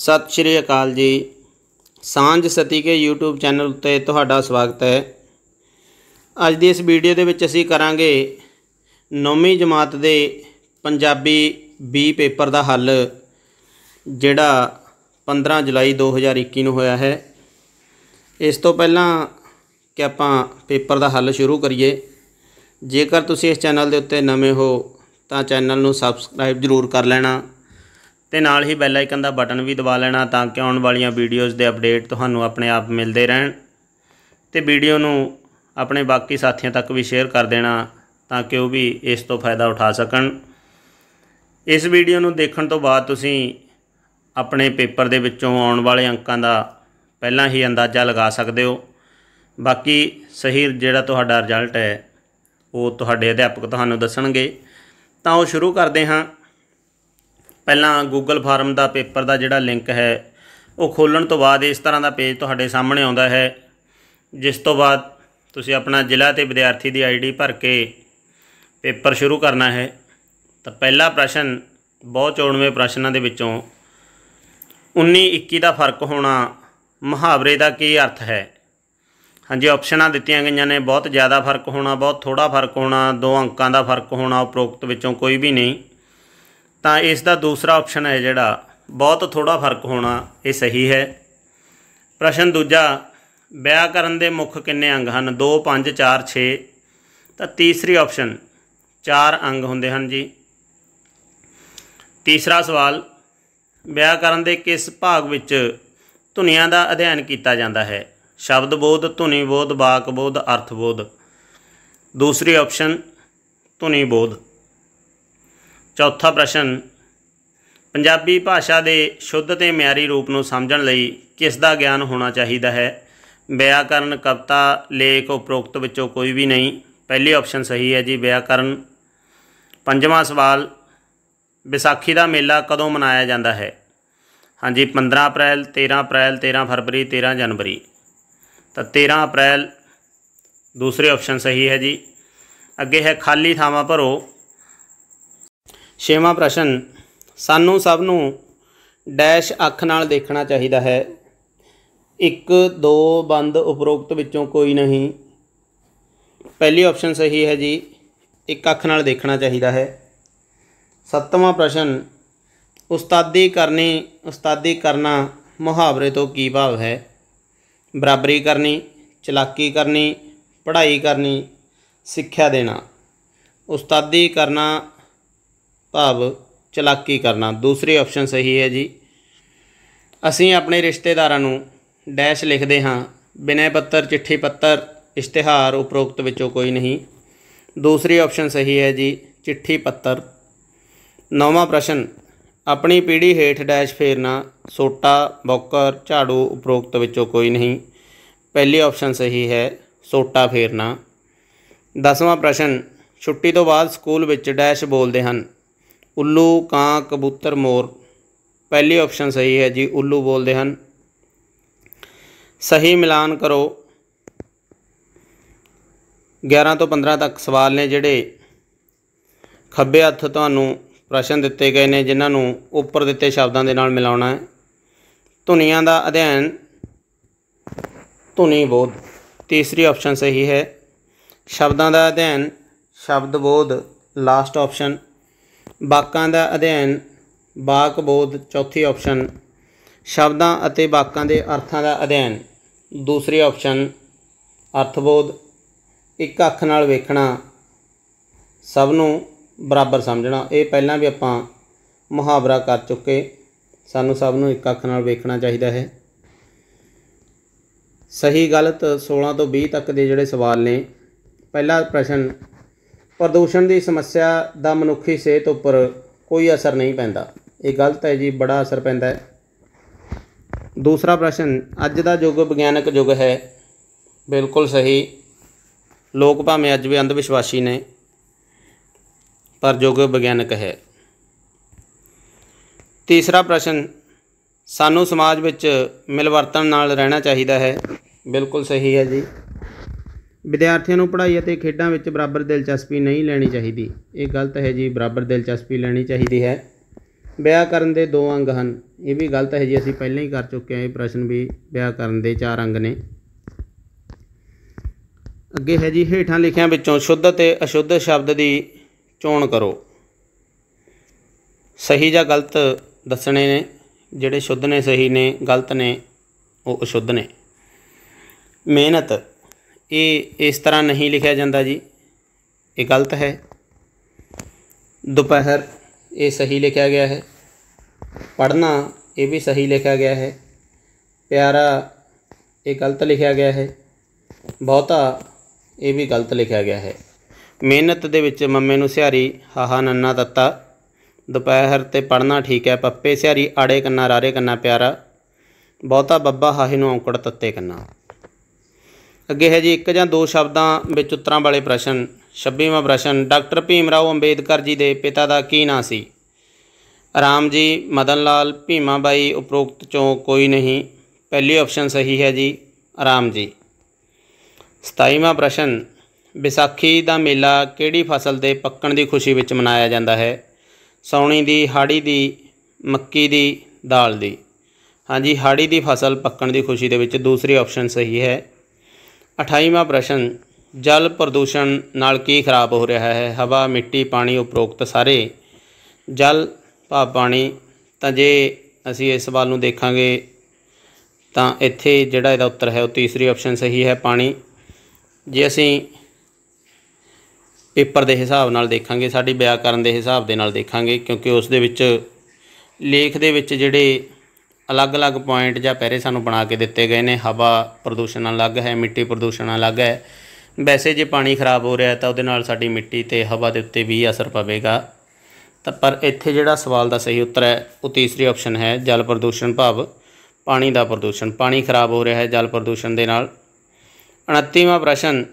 ਸਤਿ ਸ਼੍ਰੀ ਅਕਾਲ ਜੀ ਸਾਂਝ ਸਤੀ ਕੇ YouTube ਚੈਨਲ ਉੱਤੇ ਤੁਹਾਡਾ ਸਵਾਗਤ ਹੈ ਅੱਜ ਦੀ ਇਸ ਵੀਡੀਓ ਦੇ ਵਿੱਚ ਅਸੀਂ ਕਰਾਂਗੇ 9ਵੀਂ ਜਮਾਤ ਦੇ ਪੰਜਾਬੀ ਬੀ ਪੇਪਰ ਦਾ ਹੱਲ ਜਿਹੜਾ 15 ਜੁਲਾਈ 2021 ਨੂੰ ਹੋਇਆ ਹੈ ਇਸ ਤੋਂ ਪਹਿਲਾਂ ਕਿ ਆਪਾਂ ਪੇਪਰ ਦਾ ਹੱਲ ਸ਼ੁਰੂ ਕਰੀਏ ਜੇਕਰ ਤੁਸੀਂ ਇਸ ਚੈਨਲ ਦੇ ਉੱਤੇ ਨਵੇਂ ਹੋ ਤਾਂ ਚੈਨਲ ਨੂੰ ਸਬਸਕ੍ਰਾਈਬ ਜ਼ਰੂਰ ਕਰ ਲੈਣਾ ਤੇ ਨਾਲ ਹੀ ਬੈਲ ਆਈਕਨ ਦਾ ਬਟਨ ਵੀ ਦਬਾ ਲੈਣਾ ਤਾਂ ਕਿ ਆਉਣ ਵਾਲੀਆਂ ਵੀਡੀਓਜ਼ ਦੇ ਅਪਡੇਟ ਤੁਹਾਨੂੰ ਆਪਣੇ ਆਪ ਮਿਲਦੇ ਰਹਿਣ ਤੇ ਵੀਡੀਓ ਨੂੰ ਆਪਣੇ ਬਾਕੀ ਸਾਥੀਆਂ ਤੱਕ ਵੀ ਸ਼ੇਅਰ ਕਰ ਦੇਣਾ ਤਾਂ ਕਿ ਉਹ ਵੀ ਇਸ ਤੋਂ ਫਾਇਦਾ ਉਠਾ ਸਕਣ ਇਸ ਵੀਡੀਓ ਨੂੰ ਦੇਖਣ ਤੋਂ ਬਾਅਦ ਤੁਸੀਂ ਆਪਣੇ ਪੇਪਰ ਦੇ ਵਿੱਚੋਂ ਆਉਣ ਵਾਲੇ ਅੰਕਾਂ ਦਾ ਪਹਿਲਾਂ ਹੀ ਅੰਦਾਜ਼ਾ ਲਗਾ ਸਕਦੇ ਹੋ ਬਾਕੀ ਸਹੀ ਜਿਹੜਾ ਤੁਹਾਡਾ ਰਿਜ਼ਲਟ ਹੈ ਉਹ ਤੁਹਾਡੇ ਅਧਿਆਪਕ ਤੁਹਾਨੂੰ ਦੱਸਣਗੇ ਤਾਂ ਉਹ ਸ਼ੁਰੂ ਕਰਦੇ ਹਾਂ ਪਹਿਲਾਂ ਗੂਗਲ ਫਾਰਮ ਦਾ ਪੇਪਰ ਦਾ ਜਿਹੜਾ ਲਿੰਕ ਹੈ ਉਹ ਖੋਲਣ ਤੋਂ ਬਾਅਦ ਇਸ ਤਰ੍ਹਾਂ ਦਾ ਪੇਜ ਤੁਹਾਡੇ ਸਾਹਮਣੇ ਆਉਂਦਾ ਹੈ ਜਿਸ ਤੋਂ ਬਾਅਦ ਤੁਸੀਂ ਆਪਣਾ ਜ਼ਿਲ੍ਹਾ ਤੇ ਵਿਦਿਆਰਥੀ ਦੀ ਆਈਡੀ ਭਰ ਕੇ ਪੇਪਰ ਸ਼ੁਰੂ ਕਰਨਾ ਹੈ ਤਾਂ ਪਹਿਲਾ ਪ੍ਰਸ਼ਨ ਬਹੁਤ ਚੋਣਵੇਂ ਪ੍ਰਸ਼ਨਾਂ ਦੇ ਵਿੱਚੋਂ 19 21 ਦਾ ਫਰਕ ਹੋਣਾ ਮੁਹਾਵਰੇ ਦਾ ਕੀ ਅਰਥ ਹੈ ਹਾਂਜੀ ਆਪਸ਼ਨਾਂ ਦਿੱਤੀਆਂ ਗਈਆਂ ਨੇ ਬਹੁਤ ਜ਼ਿਆਦਾ ਫਰਕ ਹੋਣਾ ਬਹੁਤ ਥੋੜਾ ਫਰਕ ਹੋਣਾ ਦੋ ਅੰਕਾਂ ਦਾ ਫਰਕ ਹੋਣਾ ਉਪਰੋਕਤ ਵਿੱਚੋਂ ਕੋਈ ਵੀ ਨਹੀਂ ਤਾਂ ਇਸ ਦਾ ਦੂਸਰਾ ਆਪਸ਼ਨ ਹੈ ਜਿਹੜਾ ਬਹੁਤ ਥੋੜਾ ਫਰਕ ਹੋਣਾ ਇਹ ਸਹੀ ਹੈ ਪ੍ਰਸ਼ਨ ਦੂਜਾ ਵਿਆਕਰਨ ਦੇ ਮੁੱਖ ਕਿੰਨੇ ਅੰਗ ਹਨ 2 5 4 6 ਤਾਂ ਤੀਸਰੀ ਆਪਸ਼ਨ 4 ਅੰਗ ਹੁੰਦੇ ਹਨ ਜੀ ਤੀਸਰਾ ਸਵਾਲ ਵਿਆਕਰਨ ਦੇ ਕਿਸ ਭਾਗ ਵਿੱਚ ਧੁਨੀਆਂ ਦਾ ਅਧਿਐਨ ਕੀਤਾ ਜਾਂਦਾ ਹੈ ਸ਼ਬਦ ਬੋਧ ਧੁਨੀ ਬੋਧ ਵਾਕ ਬੋਧ ਅਰਥ ਬੋਧ ਦੂਸਰੀ ਆਪਸ਼ਨ ਧੁਨੀ ਬੋਧ ਚੌਥਾ ਪ੍ਰਸ਼ਨ ਪੰਜਾਬੀ ਭਾਸ਼ਾ ਦੇ ਸ਼ੁੱਧ ਤੇ ਮਿਆਰੀ ਰੂਪ ਨੂੰ ਸਮਝਣ ਲਈ ਕਿਸ ਦਾ ਗਿਆਨ ਹੋਣਾ ਚਾਹੀਦਾ ਹੈ ਵਿਆਕਰਨ ਕਵਿਤਾ ਲੇਖ ਉਪਰੋਕਤ ਵਿੱਚੋਂ ਕੋਈ ਵੀ ਨਹੀਂ ਪਹਿਲੀ ਆਪਸ਼ਨ ਸਹੀ ਹੈ ਜੀ ਵਿਆਕਰਨ ਪੰਜਵਾਂ ਸਵਾਲ ਵਿਸਾਖੀ ਦਾ ਮੇਲਾ ਕਦੋਂ ਮਨਾਇਆ ਜਾਂਦਾ ਹੈ ਹਾਂਜੀ 15 ਅਪ੍ਰੈਲ 13 ਅਪ੍ਰੈਲ 13 ਫਰਵਰੀ 13 ਜਨਵਰੀ ਤਾਂ 13 ਅਪ੍ਰੈਲ ਦੂਸਰੇ ਆਪਸ਼ਨ ਸਹੀ ਹੈ ਜੀ ਅੱਗੇ ਹੈ ਖਾਲੀ ਥਾਵਾਂ ਭਰੋ ਛੇਵਾਂ ਪ੍ਰਸ਼ਨ ਸਾਨੂੰ ਸਭ ਨੂੰ ਡੈਸ਼ ਅੱਖ ਨਾਲ ਦੇਖਣਾ ਚਾਹੀਦਾ ਹੈ 1 2 ਬੰਦ ਉਪਰੋਕਤ ਵਿੱਚੋਂ ਕੋਈ ਨਹੀਂ ਪਹਿਲੀ ਆਪਸ਼ਨ ਸਹੀ ਹੈ ਜੀ ਇੱਕ ਅੱਖ ਨਾਲ ਦੇਖਣਾ ਚਾਹੀਦਾ ਹੈ ਸੱਤਵਾਂ ਪ੍ਰਸ਼ਨ ਉਸਤਾਦੀ ਕਰਨੀ ਉਸਤਾਦੀ ਕਰਨਾ ਮੁਹਾਵਰੇ ਤੋਂ ਕੀ ਭਾਵ ਹੈ ਬਰਾਬਰੀ ਕਰਨੀ ਚਲਾਕੀ ਕਰਨੀ ਪੜ੍ਹਾਈ ਕਰਨੀ ਸਿੱਖਿਆ ਦੇਣਾ ਉਸਤਾਦੀ ਕਰਨਾ ਭਾਵ ਚਲਾਕੀ ਕਰਨਾ ਦੂਸਰੀ ਆਪਸ਼ਨ ਸਹੀ ਹੈ ਜੀ ਅਸੀਂ ਆਪਣੇ ਰਿਸ਼ਤੇਦਾਰਾਂ ਨੂੰ ਡੈਸ਼ ਲਿਖਦੇ ਹਾਂ ਬਿਨੈ ਪੱਤਰ ਚਿੱਠੀ ਪੱਤਰ ਇਸ਼ਤਿਹਾਰ ਉਪਰੋਕਤ ਵਿੱਚੋਂ ਕੋਈ ਨਹੀਂ ਦੂਸਰੀ ਆਪਸ਼ਨ ਸਹੀ ਹੈ ਜੀ ਚਿੱਠੀ ਪੱਤਰ ਨੌਵਾਂ ਪ੍ਰਸ਼ਨ ਆਪਣੀ ਪੀੜੀ ਹੇਠ ਡੈਸ਼ ਫੇਰਨਾ ਸੋਟਾ ਬੌਕਰ ਝਾੜੂ ਉਪਰੋਕਤ ਵਿੱਚੋਂ ਕੋਈ ਨਹੀਂ ਪਹਿਲੀ ਆਪਸ਼ਨ ਸਹੀ ਹੈ ਸੋਟਾ ਫੇਰਨਾ ਦਸਵਾਂ ਪ੍ਰਸ਼ਨ ਛੁੱਟੀ ਤੋਂ ਬਾਅਦ ਸਕੂਲ ਵਿੱਚ ਡੈਸ਼ ਬੋਲਦੇ ਹਨ ਉੱਲੂ ਕਾਂ ਕਬੂਤਰ ਮੋਰ ਪਹਿਲੀ ਆਪਸ਼ਨ ਸਹੀ ਹੈ ਜੀ ਉੱਲੂ ਬੋਲਦੇ ਹਨ ਸਹੀ ਮਿਲਾਨ ਕਰੋ 11 ਤੋਂ 15 ਤੱਕ ਸਵਾਲ ਨੇ ਜਿਹੜੇ ਖੱਬੇ ਹੱਥ ਤੁਹਾਨੂੰ ਪ੍ਰਸ਼ਨ ਦਿੱਤੇ ਗਏ ਨੇ ਜਿਨ੍ਹਾਂ ਨੂੰ ਉੱਪਰ ਦਿੱਤੇ ਸ਼ਬਦਾਂ ਦੇ ਨਾਲ ਮਿਲਾਉਣਾ ਹੈ ਧੁਨੀਆਂ ਦਾ ਅਧਿਐਨ ਧੁਨੀ ਬੋਧ ਤੀਸਰੀ ਆਪਸ਼ਨ ਸਹੀ ਹੈ ਸ਼ਬਦਾਂ ਦਾ ਅਧਿਐਨ ਸ਼ਬਦ ਬੋਧ ਲਾਸਟ ਆਪਸ਼ਨ ਵਾਕਾਂ ਦਾ ਅਧਿਐਨ ਵਾਕ ਬੋਧ ਚੌਥੀ ਆਪਸ਼ਨ ਸ਼ਬਦਾਂ ਅਤੇ ਵਾਕਾਂ ਦੇ ਅਰਥਾਂ ਦਾ ਅਧਿਐਨ ਦੂਸਰੀ ਆਪਸ਼ਨ ਅਰਥਬੋਧ ਇੱਕ ਅੱਖ ਨਾਲ ਵੇਖਣਾ ਸਭ ਨੂੰ ਬਰਾਬਰ ਸਮਝਣਾ ਇਹ ਪਹਿਲਾਂ ਵੀ ਆਪਾਂ ਮੁਹਾਵਰਾ ਕਰ ਚੁੱਕੇ ਸਾਨੂੰ ਸਭ ਨੂੰ ਇੱਕ ਅੱਖ ਨਾਲ ਵੇਖਣਾ ਚਾਹੀਦਾ ਹੈ ਸਹੀ ਗਲਤ 16 ਤੋਂ 20 ਤੱਕ ਦੇ ਜਿਹੜੇ ਸਵਾਲ ਨੇ ਪਹਿਲਾ ਪ੍ਰਸ਼ਨ ਪ੍ਰਦੂਸ਼ਣ ਦੀ ਸਮੱਸਿਆ ਦਾ ਮਨੁੱਖੀ ਸਿਹਤ ਉੱਪਰ ਕੋਈ ਅਸਰ ਨਹੀਂ ਪੈਂਦਾ ਇਹ ਗਲਤ ਹੈ ਜੀ ਬੜਾ ਅਸਰ ਪੈਂਦਾ ਹੈ ਦੂਸਰਾ ਪ੍ਰਸ਼ਨ ਅੱਜ ਦਾ ਯੁੱਗ ਵਿਗਿਆਨਕ ਯੁੱਗ ਹੈ ਬਿਲਕੁਲ ਸਹੀ ਲੋਕ ਭਾਵੇਂ ਅੱਜ ਵੀ ਅੰਧ ਵਿਸ਼ਵਾਸੀ ਨੇ ਪਰ ਯੁੱਗ ਵਿਗਿਆਨਕ ਹੈ ਤੀਸਰਾ ਪ੍ਰਸ਼ਨ ਸਾਨੂੰ ਸਮਾਜ ਵਿੱਚ ਮਿਲਵਰਤਨ ਨਾਲ ਰਹਿਣਾ ਚਾਹੀਦਾ ਹੈ ਬਿਲਕੁਲ ਸਹੀ ਹੈ ਜੀ ਵਿਦਿਆਰਥੀਆਂ ਨੂੰ ਪੜ੍ਹਾਈ ਅਤੇ ਖੇਡਾਂ ਵਿੱਚ ਬਰਾਬਰ ਦਿਲਚਸਪੀ ਨਹੀਂ ਲੈਣੀ ਚਾਹੀਦੀ ਇਹ ਗਲਤ ਹੈ ਜੀ ਬਰਾਬਰ ਦਿਲਚਸਪੀ ਲੈਣੀ ਚਾਹੀਦੀ ਹੈ ਵਿਆਕਰਨ ਦੇ ਦੋ ਅੰਗ ਹਨ ਇਹ ਵੀ ਗਲਤ ਹੈ ਜੀ ਅਸੀਂ ਪਹਿਲਾਂ ਹੀ ਕਰ ਚੁੱਕੇ ਹਾਂ ਇਹ ਪ੍ਰਸ਼ਨ ਵੀ ਵਿਆਕਰਨ ਦੇ ਚਾਰ ਅੰਗ ਨੇ ਅੱਗੇ ਹੈ ਜੀ ਹੇਠਾਂ ਲਿਖਿਆਂ ਵਿੱਚੋਂ ਸ਼ੁੱਧ ਅਤੇ ਅਸ਼ੁੱਧ ਸ਼ਬਦ ਦੀ ਚੋਣ ਕਰੋ ਸਹੀ ਜਾਂ ਗਲਤ ਦੱਸਣੇ ਨੇ ਜਿਹੜੇ ਸ਼ੁੱਧ ਨੇ ਸਹੀ ਨੇ ਗਲਤ ਨੇ ਉਹ ਅਸ਼ੁੱਧ ਨੇ ਮਿਹਨਤ ਇਹ ਇਸ ਤਰ੍ਹਾਂ ਨਹੀਂ ਲਿਖਿਆ ਜਾਂਦਾ ਜੀ ਇਹ ਗਲਤ ਹੈ ਦੁਪਹਿਰ ਇਹ ਸਹੀ ਲਿਖਿਆ ਗਿਆ ਹੈ ਪੜਨਾ ਇਹ ਵੀ ਸਹੀ ਲਿਖਿਆ ਗਿਆ ਹੈ ਪਿਆਰਾ ਇਹ ਗਲਤ ਲਿਖਿਆ ਗਿਆ ਹੈ ਬਹੁਤਾ ਇਹ ਵੀ ਗਲਤ ਲਿਖਿਆ ਗਿਆ ਹੈ ਮਿਹਨਤ ਦੇ ਵਿੱਚ ਮੰਮੇ ਨੂੰ ਸਿਹਾਰੀ ਹਾਹਾ ਨੰਨਾ ਤੱਤਾ ਦੁਪਹਿਰ ਤੇ ਪੜਨਾ ਠੀਕ ਹੈ ਪੱਪੇ ਸਿਹਾਰੀ ਆੜੇ ਕੰਨਾ ਰਾਰੇ ਕੰਨਾ ਪਿਆਰਾ ਬਹੁਤਾ ਬੱਬਾ ਹਾਹੇ ਨੂੰ ਔਂਕੜ ਤੱਤੇ ਕੰਨਾ ਅੱਗੇ ਹੈ ਜੀ ਇੱਕ ਜਾਂ ਦੋ ਸ਼ਬਦਾਂ ਵਿੱਚ ਉੱਤਰਾਂ ਵਾਲੇ ਪ੍ਰਸ਼ਨ 26ਵਾਂ ਪ੍ਰਸ਼ਨ ਡਾਕਟਰ ਭੀਮ ਰਾਓ ਅੰਬੇਦਕਰ ਜੀ ਦੇ ਪਿਤਾ ਦਾ ਕੀ ਨਾਂ ਸੀ ਰਾਮ ਜੀ ਮਦਨ ਲਾਲ ਭੀਮਾ ਬਾਈ ਉਪਰੋਕਤ ਚੋਂ ਕੋਈ ਨਹੀਂ ਪਹਿਲੀ ਆਪਸ਼ਨ ਸਹੀ ਹੈ ਜੀ ਰਾਮ ਜੀ 27ਵਾਂ ਪ੍ਰਸ਼ਨ ਵਿਸਾਖੀ ਦਾ ਮੇਲਾ ਕਿਹੜੀ ਫਸਲ ਦੇ ਪੱਕਣ ਦੀ ਖੁਸ਼ੀ ਵਿੱਚ ਮਨਾਇਆ ਜਾਂਦਾ ਹੈ ਸੌਣੀ ਦੀ ਹਾੜੀ ਦੀ ਮੱਕੀ ਦੀ ਦਾਲ ਦੀ ਹਾਂਜੀ ਹਾੜੀ ਦੀ ਫਸਲ ਪੱਕਣ ਦੀ ਖੁਸ਼ੀ ਦੇ ਵਿੱਚ ਦੂਸਰੀ ਆਪਸ਼ਨ ਸਹੀ ਹੈ 28ਵਾਂ ਪ੍ਰਸ਼ਨ ਜਲ ਪ੍ਰਦੂਸ਼ਣ ਨਾਲ ਕੀ ਖਰਾਬ ਹੋ ਰਿਹਾ ਹੈ ਹਵਾ ਮਿੱਟੀ ਪਾਣੀ ਉਪਰੋਕਤ ਸਾਰੇ ਜਲ ਭਾਵ ਪਾਣੀ ਤਾਂ ਜੇ ਅਸੀਂ ਇਸ ਸਵਾਲ ਨੂੰ ਦੇਖਾਂਗੇ ਤਾਂ ਇੱਥੇ ਜਿਹੜਾ ਇਹਦਾ ਉੱਤਰ ਹੈ ਉਹ ਤੀਸਰੀ ਆਪਸ਼ਨ ਸਹੀ ਹੈ ਪਾਣੀ ਜੇ ਅਸੀਂ ਪੇਪਰ ਦੇ ਹਿਸਾਬ ਨਾਲ ਦੇਖਾਂਗੇ ਸਾਡੀ ਵਿਆਕਰਨ ਦੇ ਹਿਸਾਬ ਦੇ ਨਾਲ ਦੇਖਾਂਗੇ ਕਿਉਂਕਿ ਉਸ ਦੇ ਵਿੱਚ ਲੇਖ ਦੇ ਵਿੱਚ ਜਿਹੜੇ ਅਲੱਗ-ਅਲੱਗ ਪੁਆਇੰਟ ਜਾਂ ਪਹਿਰੇ ਸਾਨੂੰ ਬਣਾ ਕੇ ਦਿੱਤੇ ਗਏ ਨੇ ਹਵਾ ਪ੍ਰਦੂਸ਼ਣ ਅਲੱਗ ਹੈ ਮਿੱਟੀ ਪ੍ਰਦੂਸ਼ਣ ਅਲੱਗ ਹੈ ਵੈਸੇ ਜੇ ਪਾਣੀ ਖਰਾਬ ਹੋ ਰਿਹਾ ਤਾਂ ਉਹਦੇ ਨਾਲ ਸਾਡੀ ਮਿੱਟੀ ਤੇ ਹਵਾ ਦੇ ਉੱਤੇ ਵੀ ਅਸਰ ਪਵੇਗਾ ਤਾਂ ਪਰ ਇੱਥੇ ਜਿਹੜਾ ਸਵਾਲ ਦਾ ਸਹੀ ਉੱਤਰ ਹੈ ਉਹ ਤੀਸਰੀ ਆਪਸ਼ਨ ਹੈ ਜਲ ਪ੍ਰਦੂਸ਼ਣ ਭਾਵ ਪਾਣੀ ਦਾ ਪ੍ਰਦੂਸ਼ਣ ਪਾਣੀ ਖਰਾਬ ਹੋ ਰਿਹਾ ਹੈ ਜਲ ਪ੍ਰਦੂਸ਼ਣ ਦੇ ਨਾਲ 29ਵਾਂ ਪ੍ਰਸ਼ਨ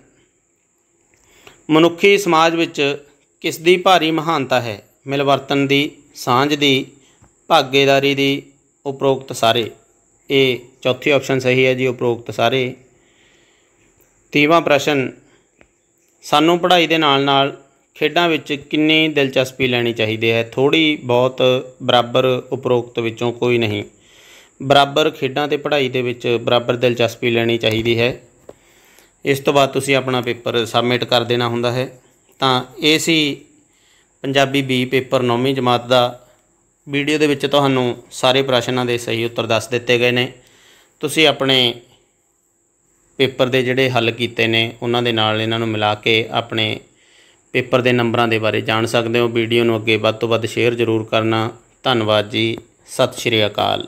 ਮਨੁੱਖੀ ਸਮਾਜ ਵਿੱਚ ਕਿਸ ਦੀ ਭਾਰੀ ਮਹਾਨਤਾ ਹੈ ਮਿਲਵਰਤਨ ਦੀ ਸਾਂਝ ਦੀ ਭਾਗੇਦਾਰੀ ਦੀ ਉਪਰੋਕਤ ਸਾਰੇ ਇਹ ਚੌਥੀ ਆਪਸ਼ਨ ਸਹੀ ਹੈ ਜੀ ਉਪਰੋਕਤ ਸਾਰੇ ਤੀਵਾਂ ਪ੍ਰਸ਼ਨ ਸਾਨੂੰ ਪੜ੍ਹਾਈ ਦੇ ਨਾਲ ਨਾਲ ਖੇਡਾਂ ਵਿੱਚ ਕਿੰਨੀ ਦਿਲਚਸਪੀ ਲੈਣੀ ਚਾਹੀਦੀ ਹੈ ਥੋੜੀ ਬਹੁਤ ਬਰਾਬਰ ਉਪਰੋਕਤ ਵਿੱਚੋਂ ਕੋਈ ਨਹੀਂ ਬਰਾਬਰ ਖੇਡਾਂ ਤੇ ਪੜ੍ਹਾਈ ਦੇ ਵਿੱਚ ਬਰਾਬਰ ਦਿਲਚਸਪੀ ਲੈਣੀ ਚਾਹੀਦੀ ਹੈ ਇਸ ਤੋਂ ਬਾਅਦ ਤੁਸੀਂ ਆਪਣਾ ਪੇਪਰ ਸਬਮਿਟ ਕਰ ਦੇਣਾ ਹੁੰਦਾ ਹੈ ਤਾਂ ਇਹ ਸੀ ਪੰਜਾਬੀ ਬੀ ਪੇਪਰ 9ਵੀਂ ਜਮਾਤ ਦਾ ਵੀਡੀਓ ਦੇ ਵਿੱਚ ਤੁਹਾਨੂੰ ਸਾਰੇ ਪ੍ਰਸ਼ਨਾਂ ਦੇ ਸਹੀ ਉੱਤਰ ਦੱਸ ਦਿੱਤੇ ਗਏ ਨੇ ਤੁਸੀਂ ਆਪਣੇ ਪੇਪਰ ਦੇ ਜਿਹੜੇ ਹੱਲ ਕੀਤੇ ਨੇ ਉਹਨਾਂ ਦੇ ਨਾਲ ਇਹਨਾਂ ਨੂੰ ਮਿਲਾ ਕੇ ਆਪਣੇ ਪੇਪਰ ਦੇ ਨੰਬਰਾਂ ਦੇ ਬਾਰੇ ਜਾਣ ਸਕਦੇ ਹੋ ਵੀਡੀਓ ਨੂੰ ਅੱਗੇ ਵੱਧ ਤੋਂ ਵੱਧ ਸ਼ੇਅਰ ਜ਼ਰੂਰ ਕਰਨਾ ਧੰਨਵਾਦ ਜੀ ਸਤਿ ਸ਼੍ਰੀ ਅਕਾਲ